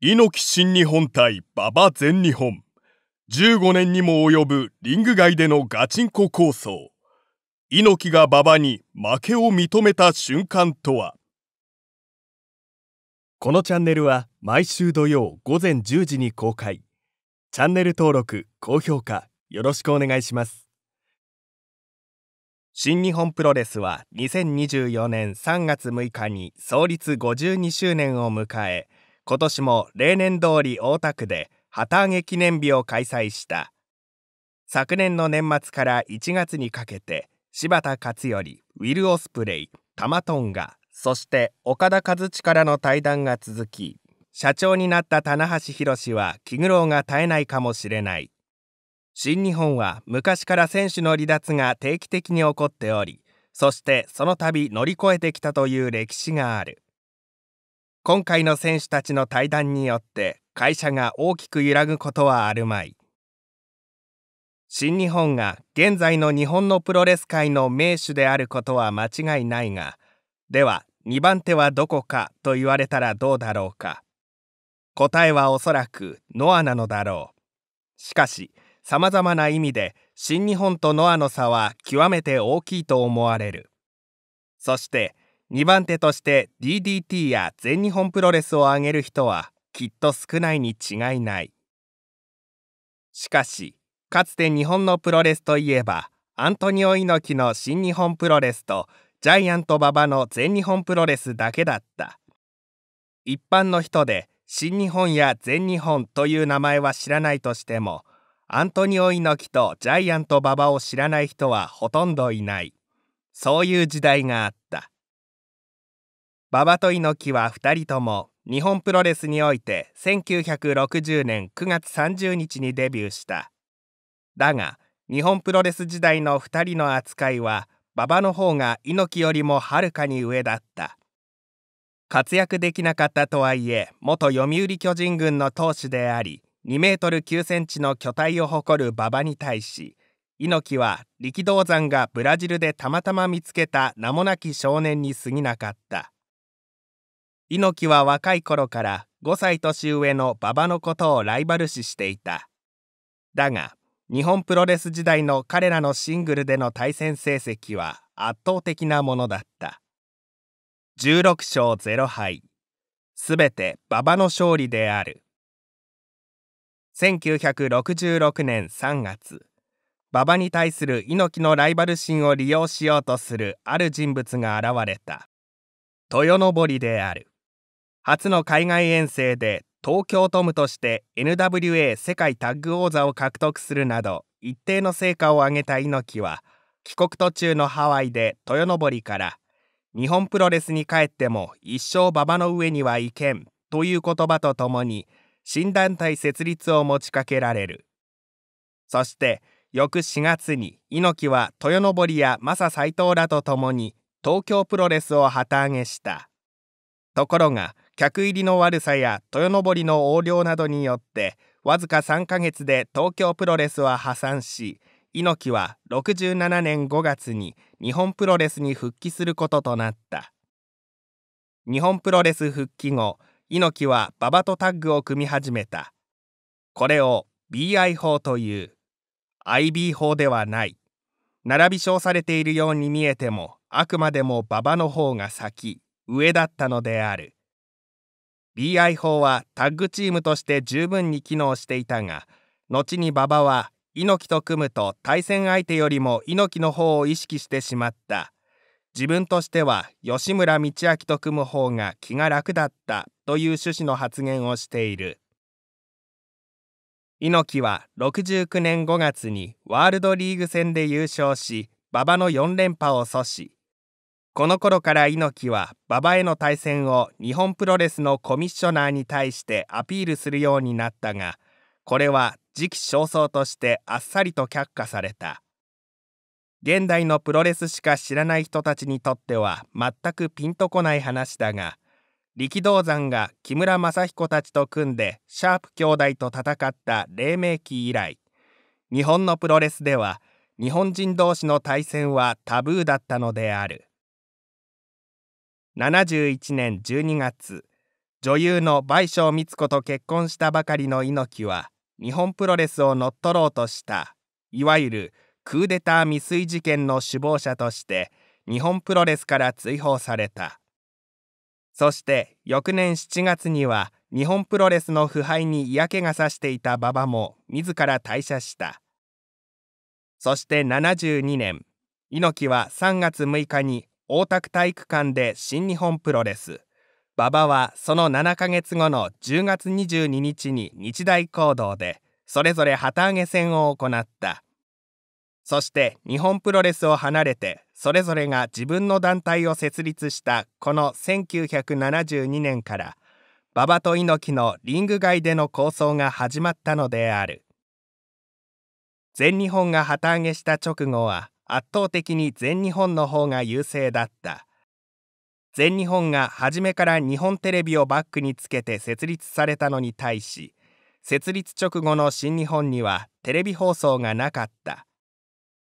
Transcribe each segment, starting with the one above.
猪木新日本対馬場全日本15年にも及ぶリング外でのガチンコ構想猪木が馬場に負けを認めた瞬間とはこのチャンネルは毎週土曜午前10時に公開チャンネル登録高評価よろしくお願いします新日本プロレスは2024年3月6日に創立52周年を迎え今年も例年通り大田区で旗揚げ記念日を開催した昨年の年末から1月にかけて柴田勝頼ウィル・オスプレイ玉トンガそして岡田和からの対談が続き社長になった棚橋宏は気苦労が絶えないかもしれない新日本は昔から選手の離脱が定期的に起こっておりそしてその度乗り越えてきたという歴史がある今回の選手たちの対談によって会社が大きく揺らぐことはあるまい新日本が現在の日本のプロレス界の名手であることは間違いないがでは2番手はどこかと言われたらどうだろうか答えはおそらくノアなのだろうしかしさまざまな意味で新日本とノアの差は極めて大きいと思われるそして2番手として DDT や全日本プロレスを挙げる人はきっと少ないに違いないしかしかつて日本のプロレスといえばアントニオ猪木の新日本プロレスとジャイアント馬場の全日本プロレスだけだった一般の人で新日本や全日本という名前は知らないとしてもアントニオ猪木とジャイアント馬場を知らない人はほとんどいないそういう時代があった馬場と猪木は2人とも日本プロレスにおいて1960年9月30日にデビューしただが日本プロレス時代の2人の扱いは馬場の方が猪木よりもはるかに上だった活躍できなかったとはいえ元読売巨人軍の投手であり2メートル9センチの巨体を誇る馬場に対し猪木は力道山がブラジルでたまたま見つけた名もなき少年に過ぎなかった猪木は若い頃から5歳年上の馬場のことをライバル視していた。だが、日本プロレス時代の彼らのシングルでの対戦成績は圧倒的なものだった。16勝0敗。すべて馬場の勝利である。1966年3月、馬場に対する猪木のライバル心を利用しようとするある人物が現れた。豊登りである。初の海外遠征で東京トムとして NWA 世界タッグ王座を獲得するなど一定の成果を上げた猪木は帰国途中のハワイで豊登から「日本プロレスに帰っても一生馬場の上には行けん」という言葉とともに新団体設立を持ちかけられるそして翌4月に猪木は豊登やマサ斎藤らと共に東京プロレスを旗揚げしたところが「客入りの悪さや豊登りの横領などによってわずか3ヶ月で東京プロレスは破産し猪木は67年5月に日本プロレスに復帰することとなった日本プロレス復帰後猪木は馬場とタッグを組み始めたこれを BI 法という IB 法ではない並び称されているように見えてもあくまでも馬場の方が先上だったのである BI 法はタッグチームとして十分に機能していたが後に馬場は猪木と組むと対戦相手よりも猪木の方を意識してしまった自分としては吉村道明と組む方が気が楽だったという趣旨の発言をしている猪木は69年5月にワールドリーグ戦で優勝し馬場の4連覇を阻止この頃から猪木は馬場への対戦を日本プロレスのコミッショナーに対してアピールするようになったがこれは時期尚早としてあっさりと却下された現代のプロレスしか知らない人たちにとっては全くピンとこない話だが力道山が木村雅彦たちと組んでシャープ兄弟と戦った黎明期以来日本のプロレスでは日本人同士の対戦はタブーだったのである。71年12月女優の倍賞美津子と結婚したばかりの猪木は日本プロレスを乗っ取ろうとしたいわゆるクーデター未遂事件の首謀者として日本プロレスから追放されたそして翌年7月には日本プロレスの腐敗に嫌気がさしていた馬場も自ら退社したそして72年猪木は3月6日に大田区体育館で新日本プロレス馬場はその7ヶ月後の10月22日に日大講堂でそれぞれ旗揚げ戦を行ったそして日本プロレスを離れてそれぞれが自分の団体を設立したこの1972年から馬場と猪木のリング外での構想が始まったのである全日本が旗揚げした直後は圧倒的に全日本の方が優勢だった全日本が初めから日本テレビをバックにつけて設立されたのに対し設立直後の新日本にはテレビ放送がなかった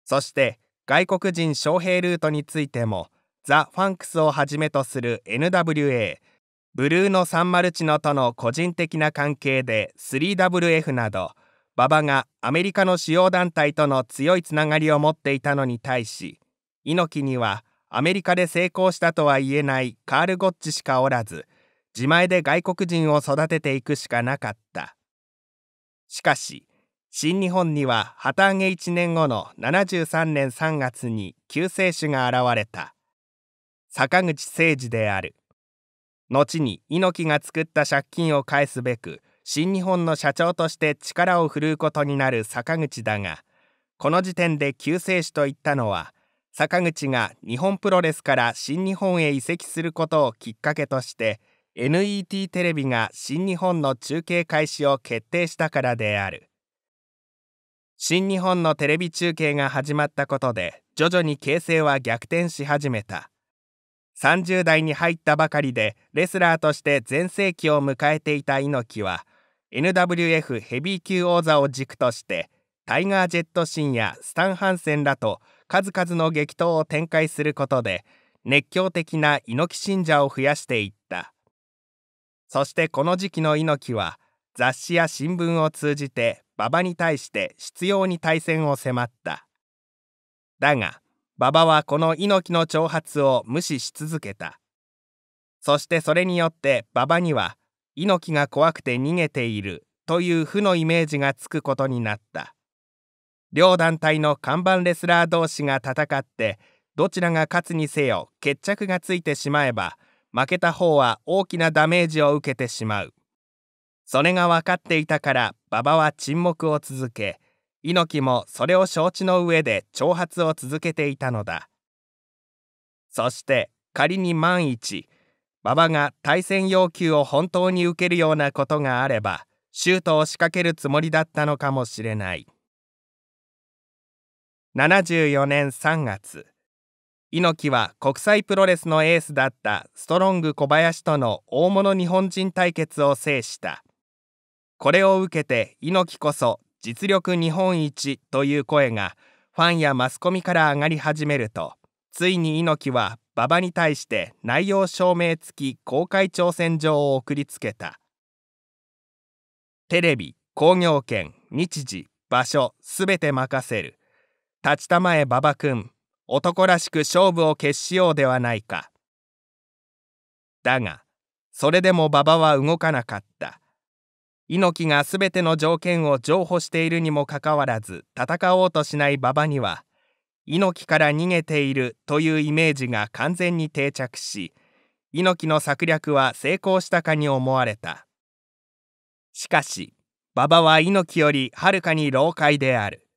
そして外国人招聘ルートについてもザ・ファンクスをはじめとする NWA ブルーノ・サンマルチノとの個人的な関係で 3WF など馬場がアメリカの主要団体との強いつながりを持っていたのに対し猪木にはアメリカで成功したとは言えないカール・ゴッチしかおらず自前で外国人を育てていくしかなかったしかし新日本には旗揚げ1年後の73年3月に救世主が現れた坂口誠二である後に猪木が作った借金を返すべく新日本の社長として力を振るうことになる坂口だがこの時点で救世主と言ったのは坂口が日本プロレスから新日本へ移籍することをきっかけとして NET テレビが新日本の中継開始を決定したからである新日本のテレビ中継が始まったことで徐々に形勢は逆転し始めた30代に入ったばかりでレスラーとして全盛期を迎えていた猪木は NWF ヘビー級王座を軸としてタイガー・ジェット・シンやスタン・ハンセンらと数々の激闘を展開することで熱狂的な猪木信者を増やしていったそしてこの時期の猪木は雑誌や新聞を通じて馬場に対して執拗に対戦を迫っただが馬場はこの猪木の挑発を無視し続けたそしてそれによって馬場には猪木が怖くて逃げているという負のイメージがつくことになった両団体の看板レスラー同士が戦ってどちらが勝つにせよ決着がついてしまえば負けた方は大きなダメージを受けてしまうそれが分かっていたから馬場は沈黙を続け猪木もそれを承知の上で挑発を続けていたのだそして仮に万一馬場が対戦要求を本当に受けるようなことがあればシュートを仕掛けるつもりだったのかもしれない74年3月猪木は国際プロレスのエースだったストロング小林との大物日本人対決を制したこれを受けて猪木こそ実力日本一という声がファンやマスコミから上がり始めるとついに猪木は馬場に対して内容証明付き公開挑戦状を送りつけたテレビ工業権日時場所すべて任せる立ちたまえ馬場君男らしく勝負を決しようではないかだがそれでも馬場は動かなかった猪木がすべての条件を譲歩しているにもかかわらず戦おうとしない馬場には猪木から逃げているというイメージが完全に定着し猪木の策略は成功したかに思われたしかし馬場は猪木よりはるかに老快である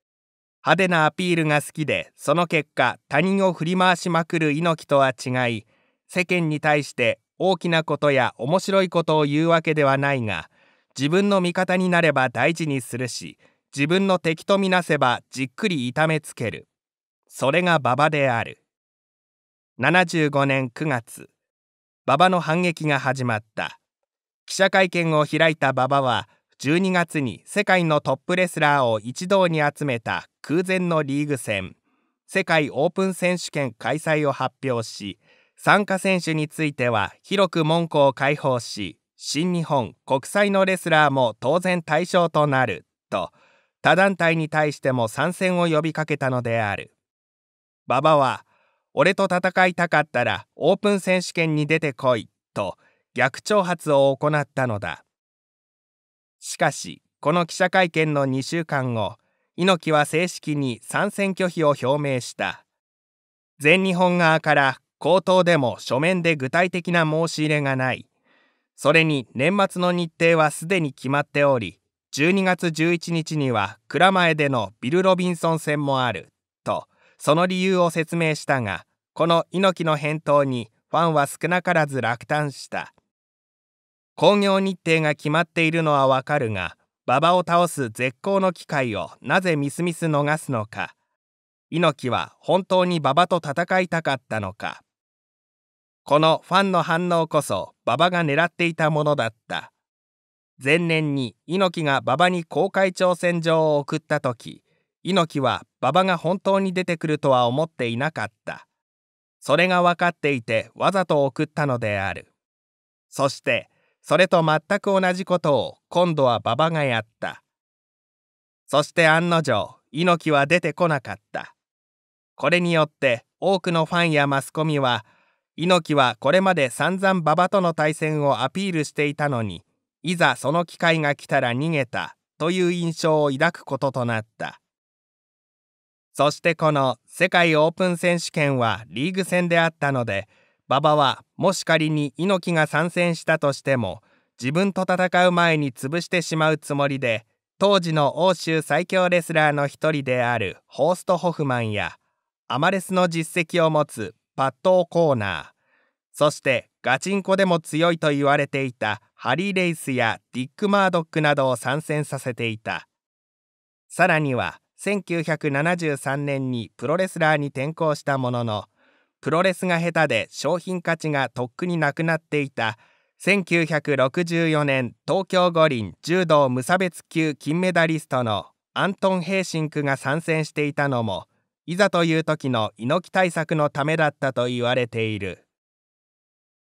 派手なアピールが好きでその結果他人を振り回しまくる猪木とは違い世間に対して大きなことや面白いことを言うわけではないが自分の味方になれば大事にするし自分の敵とみなせばじっくり痛めつけるそれが馬場である75年9月馬場の反撃が始まった記者会見を開いた馬場は12月に世界のトップレスラーを一堂に集めた空前のリーグ戦世界オープン選手権開催を発表し参加選手については広く門戸を開放し新日本国際のレスラーも当然対象となると他団体に対しても参戦を呼びかけたのである馬場は、俺と戦いたかったらオープン選手権に出てこい、と逆挑発を行ったのだ。しかし、この記者会見の2週間後、猪木は正式に参戦拒否を表明した。全日本側から口頭でも書面で具体的な申し入れがない。それに年末の日程はすでに決まっており、12月11日には蔵前でのビル・ロビンソン戦もあるその理由を説明したがこの猪木の返答にファンは少なからず落胆した興行日程が決まっているのはわかるが馬場を倒す絶好の機会をなぜみすみす逃すのか猪木は本当に馬場と戦いたかったのかこのファンの反応こそ馬場が狙っていたものだった前年に猪木が馬場に公開挑戦状を送った時猪木は馬場が本当に出てくるとは思っていなかった。それが分かっていてわざと送ったのである。そして、それと全く同じことを今度は馬場がやった。そして案の定、猪木は出てこなかった。これによって多くのファンやマスコミは、猪木はこれまで散々馬場との対戦をアピールしていたのに、いざその機会が来たら逃げたという印象を抱くこととなった。そしてこの世界オープン選手権はリーグ戦であったので馬場はもし仮に猪木が参戦したとしても自分と戦う前に潰してしまうつもりで当時の欧州最強レスラーの一人であるホースト・ホフマンやアマレスの実績を持つパッド・コーナーそしてガチンコでも強いと言われていたハリー・レイスやディック・マードックなどを参戦させていたさらには1973年にプロレスラーに転向したもののプロレスが下手で商品価値がとっくになくなっていた1964年東京五輪柔道無差別級金メダリストのアントン・ヘイシンクが参戦していたのもいざという時の猪木対策のためだったと言われている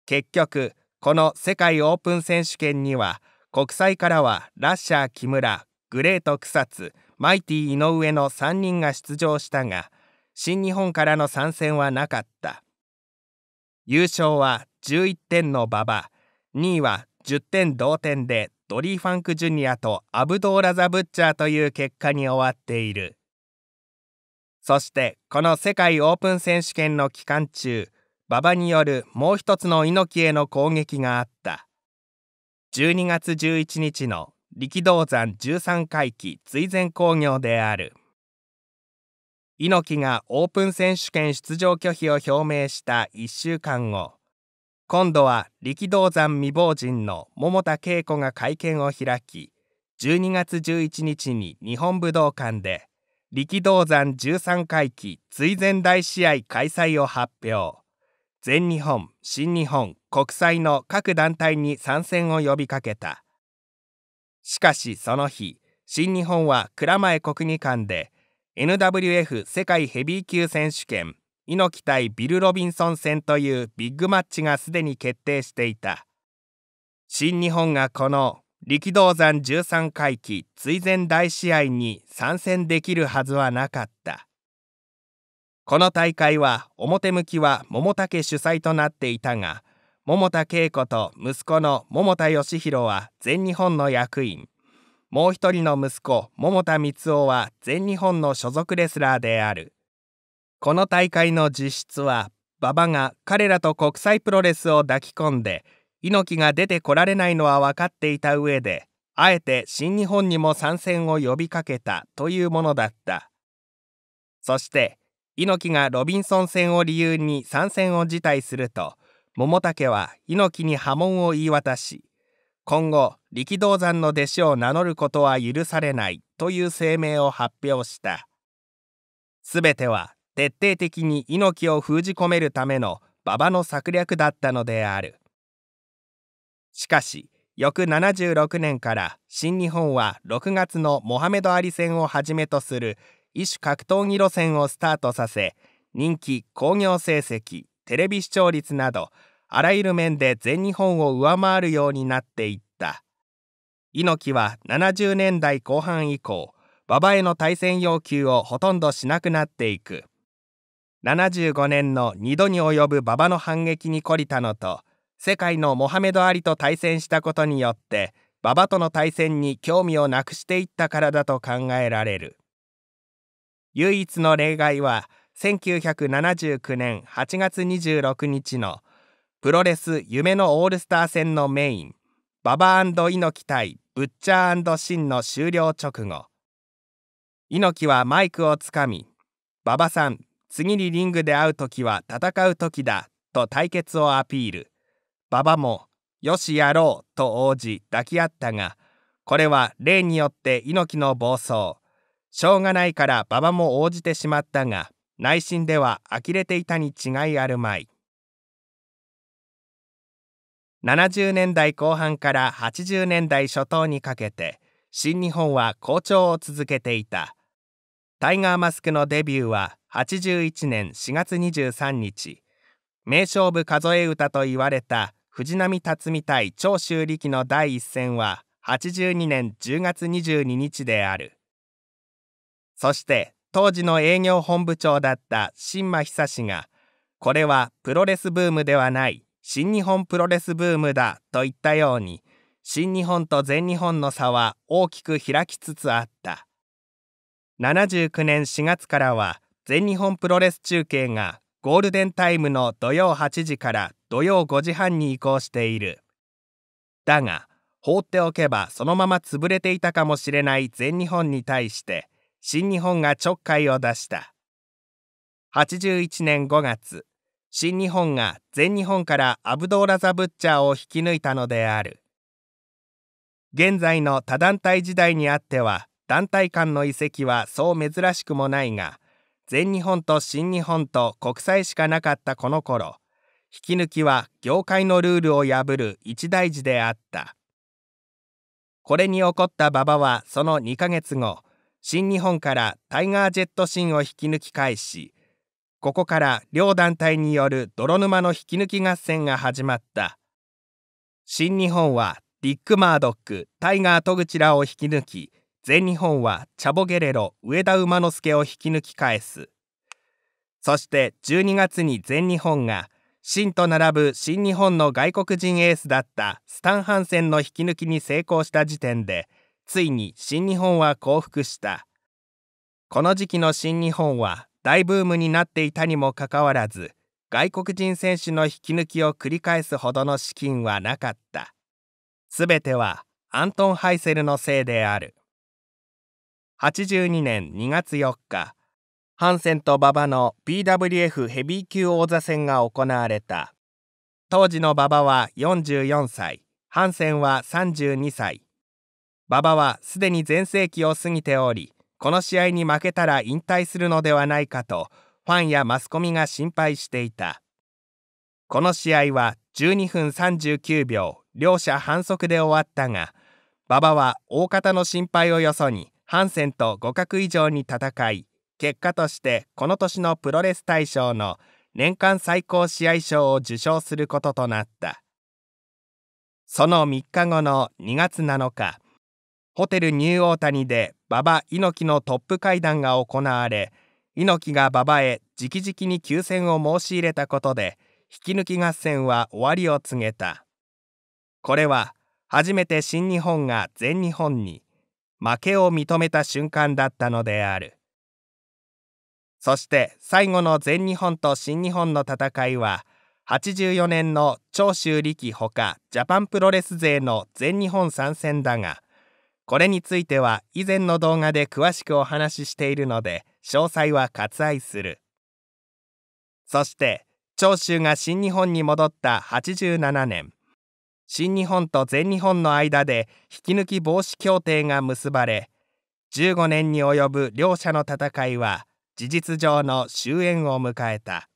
結局この世界オープン選手権には国際からはラッシャー木村グレート草津マイティ井上の3人が出場したが新日本からの参戦はなかった優勝は11点の馬場2位は10点同点でドリー・ファンク・ジュニアとアブドーラ・ザ・ブッチャーという結果に終わっているそしてこの世界オープン選手権の期間中馬場によるもう一つの猪木への攻撃があった12月11日の力道山十三回忌追善興行である猪木がオープン選手権出場拒否を表明した1週間後今度は力道山未亡人の桃田恵子が会見を開き12月11日に日本武道館で力道山13回忌追善大試合開催を発表全日本新日本国際の各団体に参戦を呼びかけたしかしその日新日本は蔵前国技館で NWF 世界ヘビー級選手権猪木対ビル・ロビンソン戦というビッグマッチがすでに決定していた新日本がこの力道山13回忌追善大試合に参戦できるはずはなかったこの大会は表向きは桃竹主催となっていたが桃田恵子と息子の桃田義弘は全日本の役員もう一人の息子桃田光雄は全日本の所属レスラーであるこの大会の実質は馬場が彼らと国際プロレスを抱き込んで猪木が出てこられないのは分かっていた上であえて新日本にも参戦を呼びかけたというものだったそして猪木がロビンソン戦を理由に参戦を辞退すると桃竹は猪木に波紋を言い渡し今後力道山の弟子を名乗ることは許されないという声明を発表した全ては徹底的に猪木を封じ込めるための馬場の策略だったのであるしかし翌76年から新日本は6月のモハメド・アリ戦をはじめとする異種格闘技路線をスタートさせ人気興行成績テレビ視聴率などあらゆる面で全日本を上回るようになっていった猪木は70年代後半以降馬場への対戦要求をほとんどしなくなっていく75年の2度に及ぶ馬場の反撃に懲りたのと世界のモハメド・アリと対戦したことによって馬場との対戦に興味をなくしていったからだと考えられる唯一の例外は1979年8月26日のプロレス夢のオールスター戦のメインババ猪木対ブッチャーシンの終了直後猪木はマイクをつかみ「馬場さん次にリングで会う時は戦う時だ」と対決をアピール馬場も「よしやろう」と応じ抱き合ったがこれは例によって猪木の暴走しょうがないから馬場も応じてしまったが内心では呆れていたに違いあるまい。70年代後半から80年代初頭にかけて新日本は好調を続けていたタイガーマスクのデビューは81年4月23日名勝負数え歌と言われた藤波辰巳対長州力の第一戦は82年10月22日であるそして当時の営業本部長だった新間久志がこれはプロレスブームではない新日本プロレスブームだと言ったように新日本と全日本の差は大きく開きつつあった79年4月からは全日本プロレス中継がゴールデンタイムの土曜8時から土曜5時半に移行しているだが放っておけばそのまま潰れていたかもしれない全日本に対して新日本がちょっかいを出した81年5月新日本が全日本からアブドーラ・ザ・ブッチャーを引き抜いたのである現在の多団体時代にあっては団体間の移籍はそう珍しくもないが全日本と新日本と国際しかなかったこの頃引き抜きは業界のルールを破る一大事であったこれに怒った馬場はその2ヶ月後新日本からタイガージェットシンを引き抜き返しここから両団体による泥沼の引き抜き合戦が始まった新日本はディック・マードックタイガー・戸口らを引き抜き全日本はチャボゲレロ上田馬之助を引き抜き返すそして12月に全日本が新と並ぶ新日本の外国人エースだったスタン・ハンセンの引き抜きに成功した時点でついに新日本は降伏したこの時期の新日本は大ブームになっていたにもかかわらず外国人選手の引き抜きを繰り返すほどの資金はなかったすべてはアントン・ハイセルのせいである82年2月4日ハンセンと馬場の BWF ヘビー級王座戦が行われた当時の馬場は44歳ハンセンは32歳馬場はすでに全盛期を過ぎておりこの試合に負けたら引退するのではないかとファンやマスコミが心配していたこの試合は12分39秒両者反則で終わったが馬場は大方の心配をよそにハンセンと互角以上に戦い結果としてこの年のプロレス大賞の年間最高試合賞を受賞することとなったその3日後の2月7日ホテルニューオータニで馬場猪木のトップ会談が行われ猪木が馬場へ直々に休戦を申し入れたことで引き抜き合戦は終わりを告げたこれは初めて新日本が全日本に負けを認めた瞬間だったのであるそして最後の全日本と新日本の戦いは84年の長州力ほかジャパンプロレス勢の全日本参戦だがこれについては以前の動画で詳しくお話ししているので詳細は割愛するそして長州が新日本に戻った87年新日本と全日本の間で引き抜き防止協定が結ばれ15年に及ぶ両者の戦いは事実上の終焉を迎えた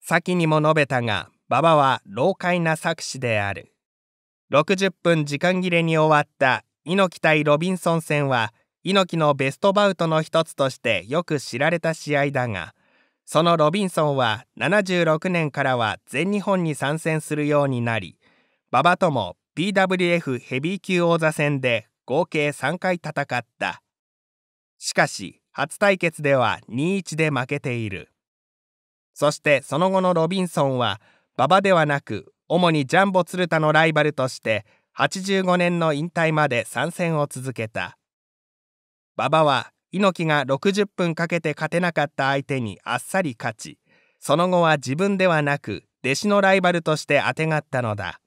先にも述べたが馬場は老快な作詞である60分時間切れに終わった猪木対ロビンソン戦は猪木のベストバウトの一つとしてよく知られた試合だがそのロビンソンは76年からは全日本に参戦するようになり馬場とも BWF ヘビー級王座戦で合計3回戦ったしかし初対決では2-1で負けているそしてその後のロビンソンは馬場ではなく主にジャンボ鶴田のライバルとして85年の引退まで参戦を続けた馬場は猪木が60分かけて勝てなかった相手にあっさり勝ちその後は自分ではなく弟子のライバルとしてあてがったのだ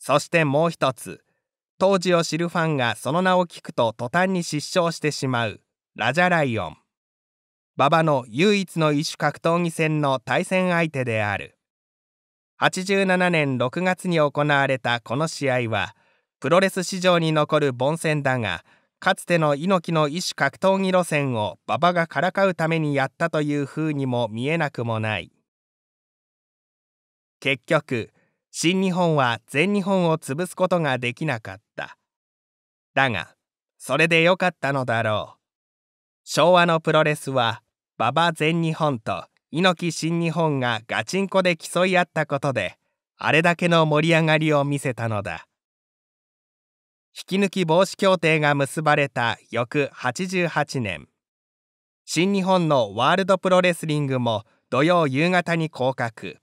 そしてもう一つ当時を知るファンがその名を聞くと途端に失笑してしまうラジャライオン馬場の唯一の異種格闘技戦の対戦相手である87年6月に行われたこの試合はプロレス史上に残る凡戦だがかつての猪木の異種格闘技路線を馬場がからかうためにやったという風にも見えなくもない結局新日本は全日本を潰すことができなかっただがそれでよかったのだろう昭和のプロレスは馬場全日本と猪木新日本がガチンコで競い合ったことであれだけの盛り上がりを見せたのだ引き抜き防止協定が結ばれた翌88年新日本のワールドプロレスリングも土曜夕方に降格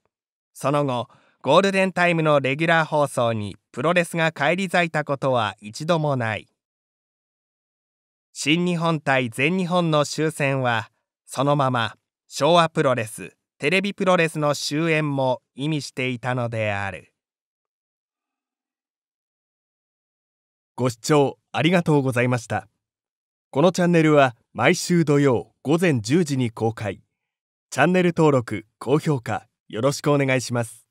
その後ゴールデンタイムのレギュラー放送にプロレスが返り咲いたことは一度もない新日本対全日本の終戦はそのまま昭和プロレステレビプロレスの終焉も意味していたのであるご視聴ありがとうございましたこのチャンネルは毎週土曜午前10時に公開チャンネル登録高評価よろしくお願いします